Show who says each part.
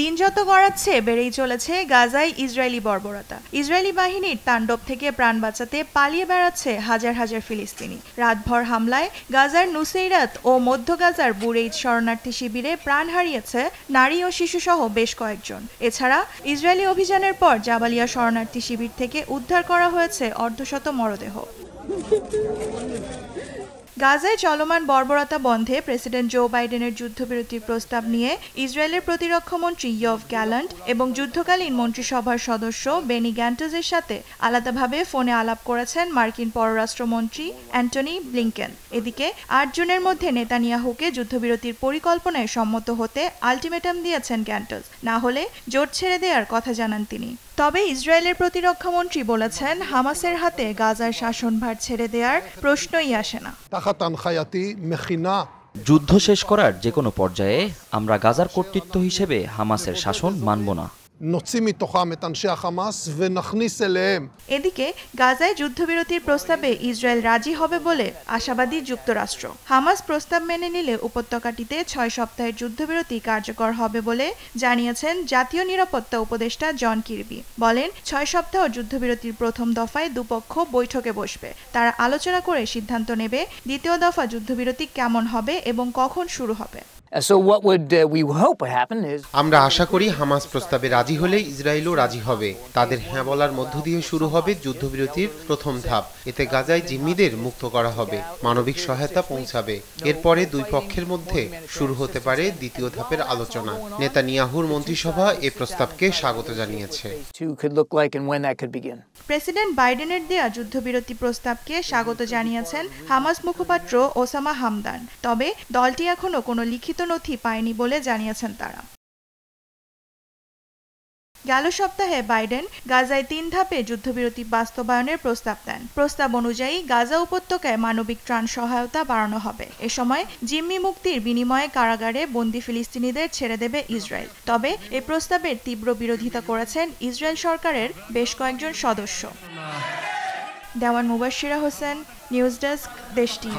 Speaker 1: দিন যত গড়াচ্ছে বেড়েই চলেছে গাজায় ইসরায়েলি বর্বরতা ইসরায়েলি বাহিনীর তাণ্ডব থেকে প্রাণ বাঁচাতে পালিয়ে বেড়াচ্ছে হাজার হাজার ফিলিস্তিনি রাতভর হামলায় গাজার নুসেইরাত ও মধ্য গাজার বুরেইদ শরণার্থী শিবিরে প্রাণ হারিয়েছে নারী ও শিশুসহ বেশ কয়েকজন এছাড়া ইসরায়েলি অভিযানের পর জাবালিয়া শরণার্থী শিবির থেকে উদ্ধার করা হয়েছে অর্ধশত মরদেহ গাজায় চলমান বর্বরতা বন্ধে প্রেসিডেন্ট জো বাইডেনের যুদ্ধবিরতির প্রস্তাব নিয়ে ইসরায়েলের প্রতিরক্ষামন্ত্রী ইয়ভ গ্যালান্ট এবং যুদ্ধকালীন মন্ত্রিসভার সদস্য বেনি গ্যান্টজের সাথে আলাদাভাবে ফোনে আলাপ করেছেন মার্কিন পররাষ্ট্রমন্ত্রী অ্যান্টনি ব্লিংকেন এদিকে আট জনের মধ্যে নেতানিয়াহুকে যুদ্ধবিরতির পরিকল্পনায় সম্মত হতে আলটিমেটাম দিয়েছেন গ্যান্টজ না হলে জোট ছেড়ে দেওয়ার কথা জানান তিনি তবে ইসরায়েলের প্রতিরক্ষামন্ত্রী বলেছেন হামাসের হাতে গাজার শাসনভার ছেড়ে দেওয়ার প্রশ্নই আসে না
Speaker 2: যুদ্ধ শেষ করার যে কোনো পর্যায়ে আমরা গাজার কর্তৃত্ব হিসেবে হামাসের শাসন মানব না
Speaker 1: נוציא এদিকে গাজায় যুদ্ধবিরতির প্রস্তাবে ইসরায়েল রাজি হবে বলে আশাবাদী যুক্তরাষ্ট্র হামাস প্রস্তাব মেনে নিলে উপত্যকাটিতে ছয় সপ্তাহের যুদ্ধবিরতি কার্যকর হবে বলে জানিয়েছেন জাতীয় নিরাপত্তা উপদেষ্টা জন কিরবি বলেন ছয় সপ্তাহ যুদ্ধবিরতির প্রথম দফায় দুপক্ষ বৈঠকে বসবে তারা আলোচনা করে সিদ্ধান্ত নেবে দ্বিতীয় দফা যুদ্ধবিরতি কেমন হবে এবং কখন শুরু হবে
Speaker 2: Uh, uh, আমরা আশা করি হামাস প্রস্তাবে রাজি হলে ইসরায়েলও রাজি হবে তাদের হ্যাঁ বলার মধ্য দিয়ে শুরু হবে যুদ্ধবিরতির প্রথম ধাপ এতে গাজায় জিম্মিদের মুক্ত করা হবে মানবিক সহায়তা পৌঁছাবে এরপরে দুই পক্ষের মধ্যে শুরু হতে পারে দ্বিতীয় ধাপের আলোচনা নেতা নিয়াহুর মন্ত্রিসভা এ প্রস্তাবকে স্বাগত জানিয়েছে
Speaker 1: প্রেসিডেন্ট বাইডেনের দেয়া যুদ্ধবিরতি প্রস্তাবকে স্বাগত জানিয়েছেন হামাস মুখপাত্র ওসামা হামদান তবে দলটি এখনো কোনো লিখিত নথি পায়নি বলে জানিয়েছেন তারা গেল সপ্তাহে বাইডেন গাজায় তিন ধাপে যুদ্ধবিরতি বাস্তবায়নের প্রস্তাব দেন প্রস্তাব অনুযায়ী গাজা উপত্যকায় মানবিক ত্রাণ সহায়তা বাড়ানো হবে এ সময় জিম্মি মুক্তির বিনিময়ে কারাগারে বন্দি ফিলিস্তিনিদের ছেড়ে দেবে ইসরায়েল তবে এ প্রস্তাবের তীব্র বিরোধিতা করেছেন ইসরায়েল সরকারের বেশ কয়েকজন সদস্য দেওয়ান মুবাসিরা হোসেন নিউজ ডেস্ক দেশটি